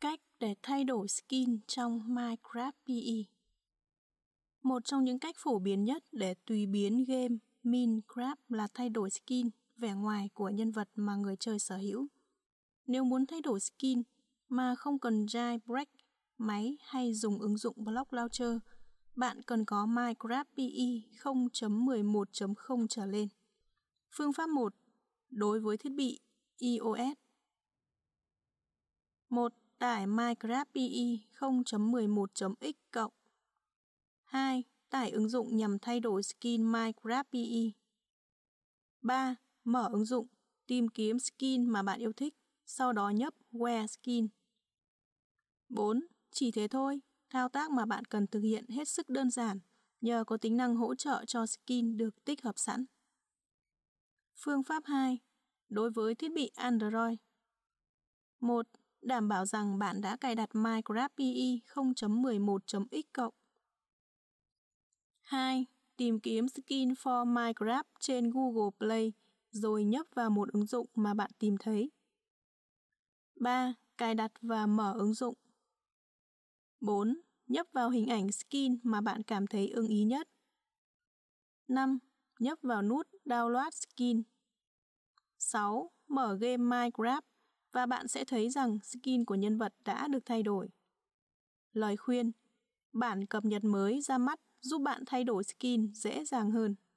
cách để thay đổi skin trong Minecraft PE. Một trong những cách phổ biến nhất để tùy biến game Minecraft là thay đổi skin, vẻ ngoài của nhân vật mà người chơi sở hữu. Nếu muốn thay đổi skin mà không cần jailbreak máy hay dùng ứng dụng Block Launcher, bạn cần có Minecraft PE 0.11.0 trở lên. Phương pháp 1. Đối với thiết bị iOS 1. Tải Minecraft PE 0.11.x cộng 2. Tải ứng dụng nhằm thay đổi skin Minecraft PE 3. Mở ứng dụng, tìm kiếm skin mà bạn yêu thích, sau đó nhấp Wear Skin 4. Chỉ thế thôi, thao tác mà bạn cần thực hiện hết sức đơn giản nhờ có tính năng hỗ trợ cho skin được tích hợp sẵn. Phương pháp 2. Đối với thiết bị Android 1 đảm bảo rằng bạn đã cài đặt Minecraft PE 0.11.x. cộng 2. Tìm kiếm Skin for Minecraft trên Google Play, rồi nhấp vào một ứng dụng mà bạn tìm thấy. 3. Cài đặt và mở ứng dụng. 4. Nhấp vào hình ảnh skin mà bạn cảm thấy ưng ý nhất. 5. Nhấp vào nút Download skin. 6. Mở game Minecraft và bạn sẽ thấy rằng skin của nhân vật đã được thay đổi. Lời khuyên Bản cập nhật mới ra mắt giúp bạn thay đổi skin dễ dàng hơn.